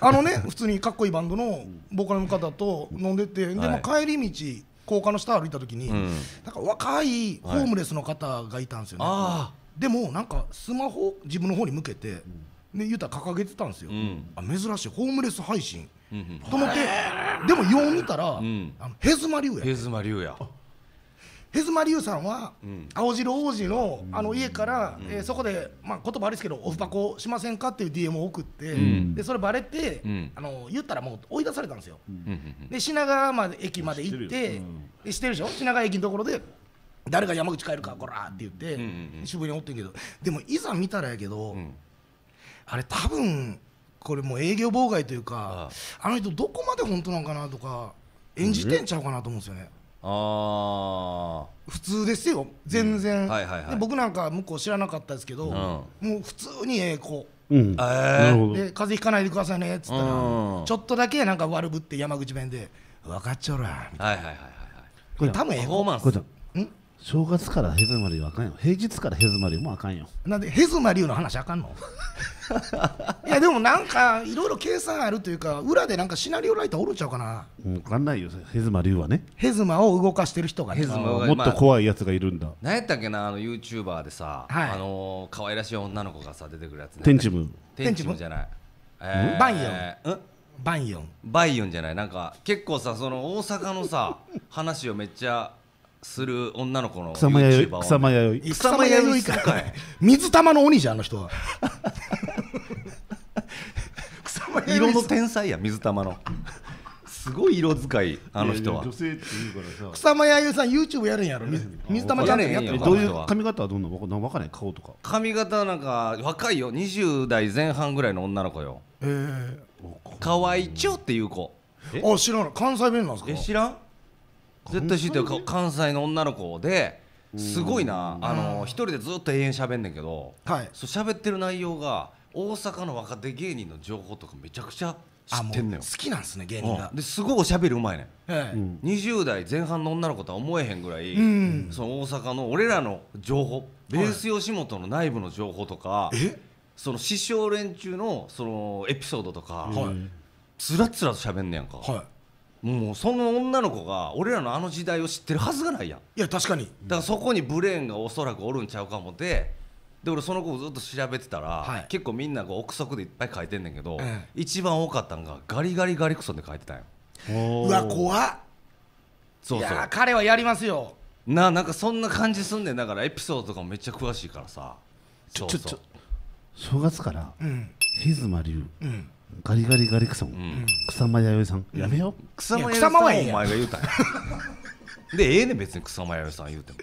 あのね普通にかっこいいバンドのボーカルの方と飲んでて、でも帰り道高架の下歩いた時に、なんか若いホームレスの方がいたんですよね、でもなんかスマホ自分の方に向けて、ね、言うたら掲げてたんですよ、あ珍しいホームレス配信、と思ってでもよう見たら、あのヘズマリュウやヘズマリュウやへずまりゅうさんは、青白王子のあの家から、えそこで、まあ、言葉ありですけど「オフ箱しませんか?」っていう DM を送って、でそれバレて、あの言ったらもう追い出されたんですよ。で品川まで駅まで行って知ってるでしょ品川駅のところで誰が山口帰るかこらって言って、渋谷におってんけどでもいざ見たらやけど、あれ多分これもう営業妨害というかあの人どこまで本当なんかなとか演じてんちゃうかなと思うんですよね。あ普通ですよ全然、うんはいはいはい、僕なんか向こう知らなかったですけど、うん、もう普通にええ子、うんえー、で風邪ひかないでくださいねっつったら、ちょっとだけなんか悪ぶって山口弁で「分かっちょら」みたいな、はいはいはいはい、これ多分ええ子マンス正月からヘズマリューあかんよ平日からヘズマリューもあかんよなんでヘズマリューの話あかんのいやでもなんかいろいろ計算あるというか裏でなんかシナリオライターおるんちゃうかな分かんないよヘズマ龍はねヘズマを動かしてる人がヘズマもっと怖いやつがいるんだ何やったっけなあの YouTuber でさ、はい、あの可愛らしい女の子がさ出てくるやつねテンチムテンチムじゃない、えー、バンヨンんバンヨンバイヨンじゃないなんか結構さその大阪のさ 話をめっちゃする女の子の草間弥生草間弥生水玉の鬼じゃんあの人は 色の天才や水玉のすごい色使いあの人は女性って言うからさ草間彌生さん YouTube やるんやろ水玉ちゃんやってどういう髪型はどんな分かんない顔とか髪型なんか若いよ20代前半ぐらいの女の子よええー、いい千代っていう子あ知らん関西弁なんですかえ知らん絶対知ってる関西の女の子ですごいなあの一人でずっと永遠しゃべんねんけどはいそう喋ってる内容が大阪の若手芸人の情報とかめちゃくちゃ知ってんのよ好きなんですね芸人が、ですごいおしゃべりうまいね、はい、20代前半の女の子とは思えへんぐらい、うん、その大阪の俺らの情報ベース吉本の内部の情報とか、はい、その師匠連中のそのエピソードとか、はい、つらつらとしゃべんねやんか、はい、もうその女の子が俺らのあの時代を知ってるはずがないやんいや確かにだからそこにブレーンがおそらくおるんちゃうかもてで俺その子をずっと調べてたら、はい、結構みんなこう憶測でいっぱい書いてんねんけど、一番多かったんがガリガリガリクソンで書いてたんようわ怖っそうそう彼はやりますよななんかそんな感じすんねんだからエピソードとかもめっちゃ詳しいからさちょちょちょ正月から、うん、ヒズマ流、うん、ガリガリガリクソン、うん、草間彌生さん、やめよ草間彌生さんお前が言うたんやでええね別に草間彌生さん言うても